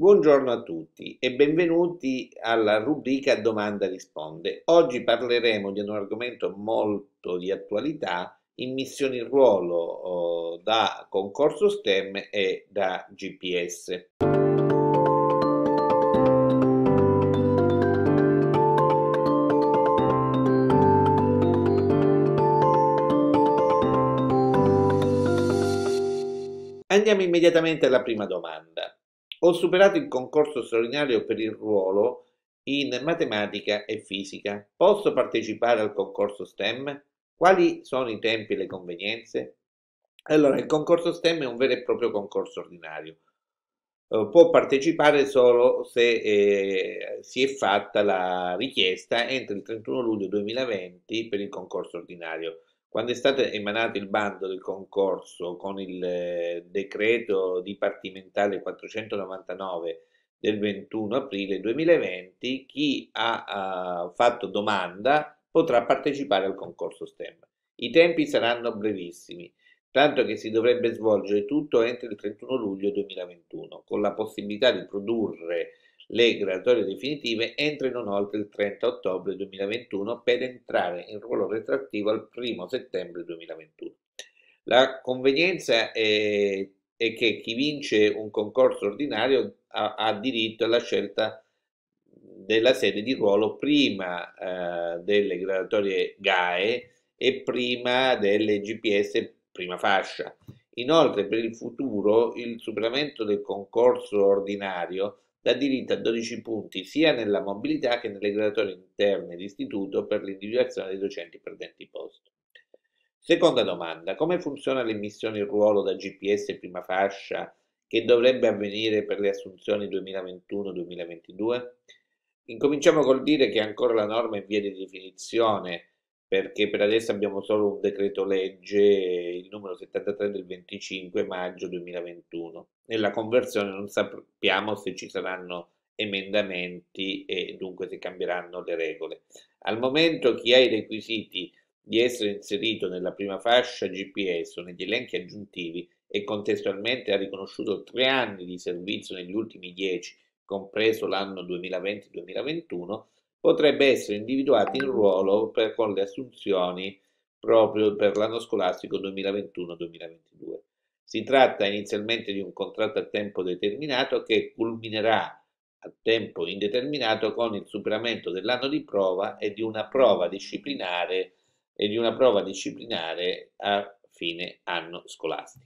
Buongiorno a tutti e benvenuti alla rubrica Domanda risponde. Oggi parleremo di un argomento molto di attualità in missioni in ruolo oh, da concorso STEM e da GPS. Andiamo immediatamente alla prima domanda. Ho superato il concorso straordinario per il ruolo in matematica e fisica. Posso partecipare al concorso STEM? Quali sono i tempi e le convenienze? Allora, il concorso STEM è un vero e proprio concorso ordinario. Eh, può partecipare solo se eh, si è fatta la richiesta entro il 31 luglio 2020 per il concorso ordinario. Quando è stato emanato il bando del concorso con il eh, decreto dipartimentale 499 del 21 aprile 2020, chi ha uh, fatto domanda potrà partecipare al concorso STEM. I tempi saranno brevissimi, tanto che si dovrebbe svolgere tutto entro il 31 luglio 2021, con la possibilità di produrre le graduatorie definitive entrano oltre il 30 ottobre 2021 per entrare in ruolo retrattivo al 1 settembre 2021. La convenienza è, eh, è che chi vince un concorso ordinario ha, ha, diritto alla scelta della sede di ruolo prima eh, delle graduatorie GAE e prima delle GPS prima fascia. Inoltre per il futuro il superamento del concorso ordinario da diritto a 12 punti sia nella mobilità che nelle graduatorie interne d'istituto per l'individuazione dei docenti perdenti posto. Seconda domanda, come funziona l'emissione in ruolo da GPS prima fascia che dovrebbe avvenire per le assunzioni 2021-2022? Incominciamo col dire che ancora la norma è in via di definizione perché per adesso abbiamo solo un decreto legge, il numero 73 del 25 maggio 2021. Nella conversione non sappiamo se ci saranno emendamenti e dunque se cambieranno le regole. Al momento chi ha i requisiti di essere inserito nella prima fascia GPS o negli elenchi aggiuntivi e contestualmente ha riconosciuto tre anni di servizio negli ultimi dieci, compreso l'anno 2020-2021, potrebbe essere individuato in ruolo per, con le assunzioni proprio per l'anno scolastico 2021-2022. Si tratta inizialmente di un contratto a tempo determinato che culminerà a tempo indeterminato con il superamento dell'anno di prova e di una prova disciplinare e di una prova disciplinare a fine anno scolastico.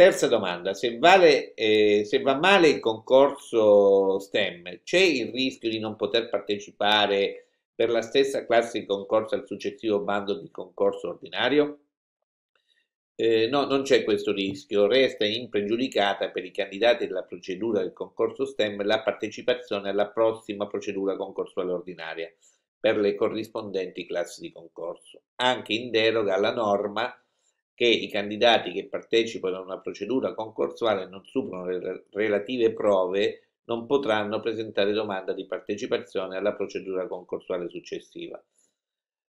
Terza domanda, se, vale, eh, se va male il concorso STEM, c'è il rischio di non poter partecipare per la stessa classe di concorso al successivo bando di concorso ordinario? Eh, no, non c'è questo rischio, resta impregiudicata per i candidati della procedura del concorso STEM la partecipazione alla prossima procedura concorsuale ordinaria per le corrispondenti classi di concorso, anche in deroga alla norma che i candidati che partecipano a una procedura concorsuale e non superano le relative prove non potranno presentare domanda di partecipazione alla procedura concorsuale successiva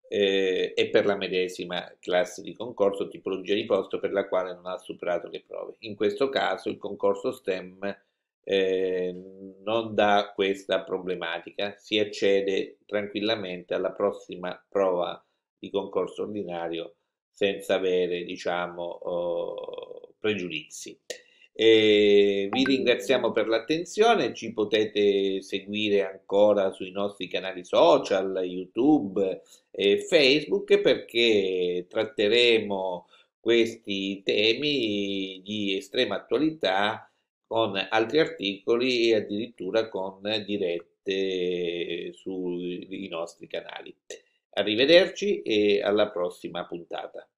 eh, e per la medesima classe di concorso o tipologia di posto per la quale non ha superato le prove. In questo caso il concorso STEM eh, non dà questa problematica, si accede tranquillamente alla prossima prova di concorso ordinario senza avere diciamo, eh, pregiudizi. E vi ringraziamo per l'attenzione, ci potete seguire ancora sui nostri canali social, YouTube e Facebook perché tratteremo questi temi di estrema attualità con altri articoli e addirittura con dirette sui nostri canali. Arrivederci e alla prossima puntata.